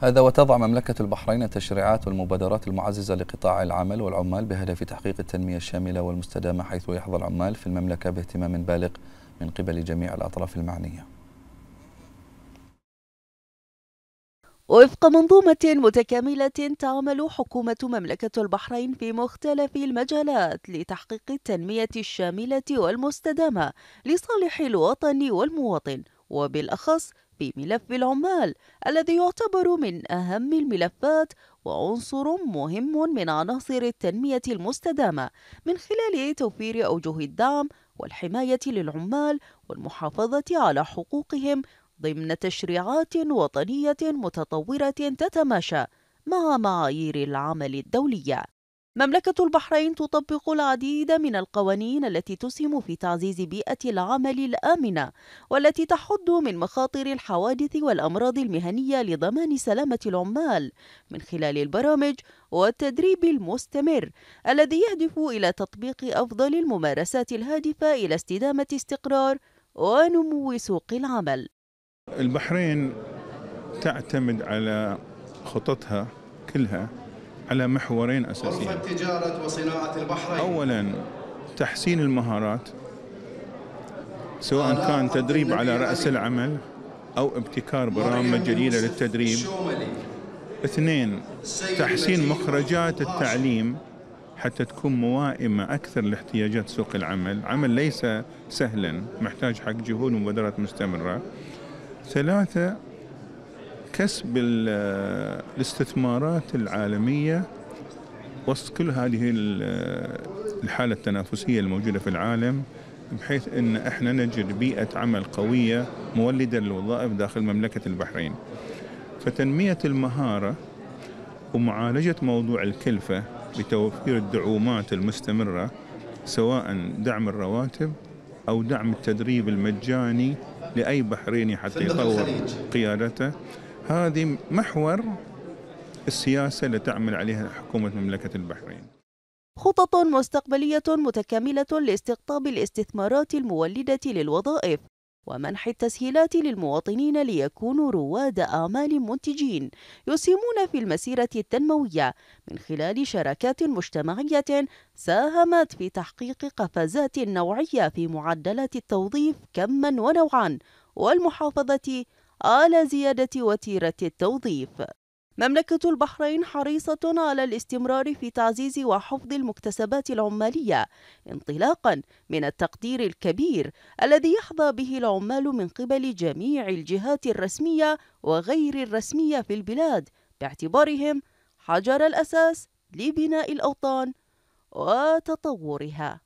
هذا وتضع مملكة البحرين التشريعات والمبادرات المعززة لقطاع العمل والعمال بهدف تحقيق التنمية الشاملة والمستدامة حيث يحظى العمال في المملكة باهتمام بالغ من قبل جميع الأطراف المعنية وفق منظومة متكاملة تعمل حكومة مملكة البحرين في مختلف المجالات لتحقيق التنمية الشاملة والمستدامة لصالح الوطن والمواطن وبالأخص بملف العمال الذي يعتبر من أهم الملفات وعنصر مهم من عناصر التنمية المستدامة من خلال توفير أوجه الدعم والحماية للعمال والمحافظة على حقوقهم ضمن تشريعات وطنية متطورة تتماشى مع معايير العمل الدولية مملكة البحرين تطبق العديد من القوانين التي تسهم في تعزيز بيئة العمل الآمنة والتي تحد من مخاطر الحوادث والأمراض المهنية لضمان سلامة العمال من خلال البرامج والتدريب المستمر الذي يهدف إلى تطبيق أفضل الممارسات الهادفة إلى استدامة استقرار ونمو سوق العمل. البحرين تعتمد على خططها كلها على محورين أساسيين غرفة تجارة وصناعة البحرين أولا تحسين المهارات سواء كان تدريب على رأس العمل أو ابتكار برامج جديدة للتدريب اثنين تحسين مخرجات التعليم حتى تكون موائمة أكثر لاحتياجات سوق العمل عمل ليس سهلا محتاج حق جهود ومبادرات مستمرة ثلاثة كسب الاستثمارات العالمية وسط كل هذه الحالة التنافسية الموجودة في العالم بحيث أن احنا نجد بيئة عمل قوية مولدة للوظائف داخل مملكة البحرين فتنمية المهارة ومعالجة موضوع الكلفة بتوفير الدعومات المستمرة سواء دعم الرواتب أو دعم التدريب المجاني لأي بحريني حتى يطور قيادته هذه محور السياسة اللي تعمل عليها حكومة مملكة البحرين خطط مستقبلية متكاملة لاستقطاب الاستثمارات المولدة للوظائف ومنح التسهيلات للمواطنين ليكونوا رواد أعمال منتجين يسهمون في المسيرة التنموية من خلال شراكات مجتمعية ساهمت في تحقيق قفزات نوعية في معدلات التوظيف كما ونوعا والمحافظة على زيادة وتيرة التوظيف مملكة البحرين حريصة على الاستمرار في تعزيز وحفظ المكتسبات العمالية انطلاقا من التقدير الكبير الذي يحظى به العمال من قبل جميع الجهات الرسمية وغير الرسمية في البلاد باعتبارهم حجر الأساس لبناء الأوطان وتطورها